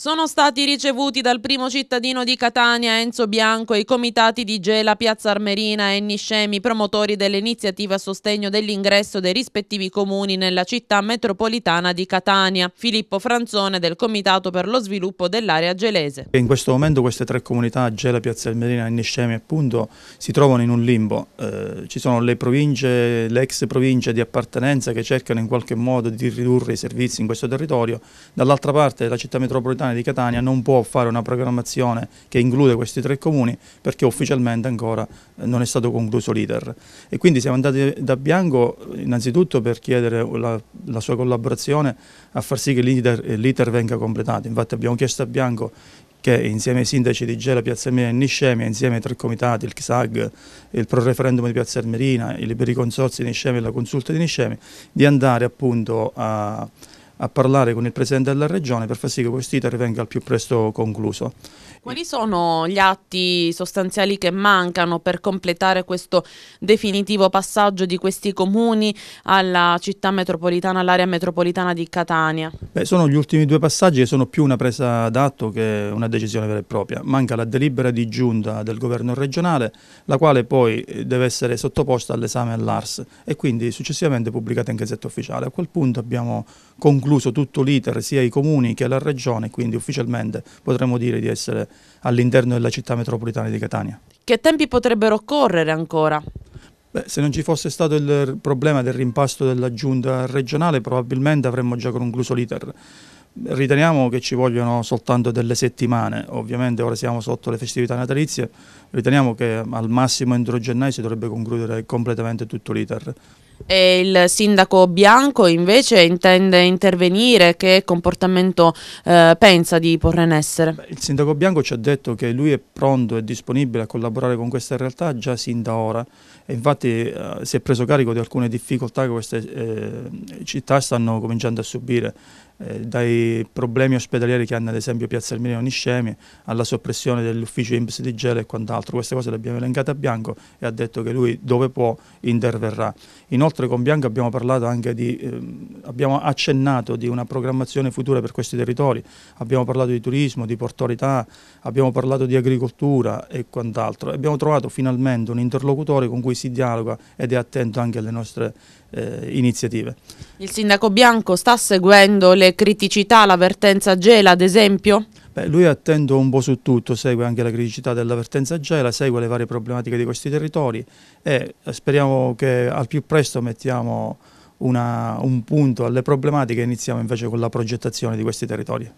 sono stati ricevuti dal primo cittadino di Catania Enzo Bianco i comitati di Gela, Piazza Armerina e Niscemi, promotori dell'iniziativa a sostegno dell'ingresso dei rispettivi comuni nella città metropolitana di Catania. Filippo Franzone del Comitato per lo sviluppo dell'area gelese. In questo momento queste tre comunità, Gela, Piazza Armerina e Niscemi appunto, si trovano in un limbo. Eh, ci sono le province, le ex province di appartenenza che cercano in qualche modo di ridurre i servizi in questo territorio. Dall'altra parte la città metropolitana Comunale di Catania non può fare una programmazione che include questi tre comuni perché ufficialmente ancora eh, non è stato concluso l'iter. E quindi siamo andati da Bianco innanzitutto per chiedere la, la sua collaborazione a far sì che l'iter venga completato. Infatti abbiamo chiesto a Bianco che insieme ai sindaci di Gela, Piazza Armerina e Niscemi, insieme ai tre comitati, il CSAG, il pro referendum di Piazza Armerina, i liberi consorzi di Niscemi e la consulta di Niscemi, di andare appunto a a parlare con il Presidente della Regione per far sì che questo iter venga al più presto concluso. Quali sono gli atti sostanziali che mancano per completare questo definitivo passaggio di questi comuni alla città metropolitana, all'area metropolitana di Catania? Beh, sono gli ultimi due passaggi che sono più una presa d'atto che una decisione vera e propria. Manca la delibera di giunta del governo regionale, la quale poi eh, deve essere sottoposta all'esame all'ARS e quindi successivamente pubblicata in gazzetta ufficiale. A quel punto abbiamo concluso concluso tutto l'iter sia ai comuni che alla regione, quindi ufficialmente potremmo dire di essere all'interno della città metropolitana di Catania. Che tempi potrebbero correre ancora? Beh, se non ci fosse stato il problema del rimpasto della giunta regionale probabilmente avremmo già concluso l'iter. Riteniamo che ci vogliono soltanto delle settimane, ovviamente ora siamo sotto le festività natalizie, riteniamo che al massimo entro gennaio si dovrebbe concludere completamente tutto l'iter. E il sindaco Bianco invece intende intervenire, che comportamento eh, pensa di porre in essere? Beh, il sindaco Bianco ci ha detto che lui è pronto e disponibile a collaborare con questa realtà già sin da ora e infatti eh, si è preso carico di alcune difficoltà che queste eh, città stanno cominciando a subire eh, dai problemi ospedalieri che hanno ad esempio Piazza Almina e Oniscemi alla soppressione dell'ufficio IMS di Gela e quant'altro queste cose le abbiamo elencate a Bianco e ha detto che lui dove può interverrà Inoltre, Inoltre con Bianca abbiamo parlato anche di, ehm, abbiamo accennato di una programmazione futura per questi territori, abbiamo parlato di turismo, di portorità, abbiamo parlato di agricoltura e quant'altro. Abbiamo trovato finalmente un interlocutore con cui si dialoga ed è attento anche alle nostre eh, iniziative. Il sindaco Bianco sta seguendo le criticità, l'avvertenza Gela ad esempio? Beh, lui è attento un po' su tutto, segue anche la criticità dell'avvertenza gela, segue le varie problematiche di questi territori e eh, speriamo che al più presto mettiamo una, un punto alle problematiche e iniziamo invece con la progettazione di questi territori.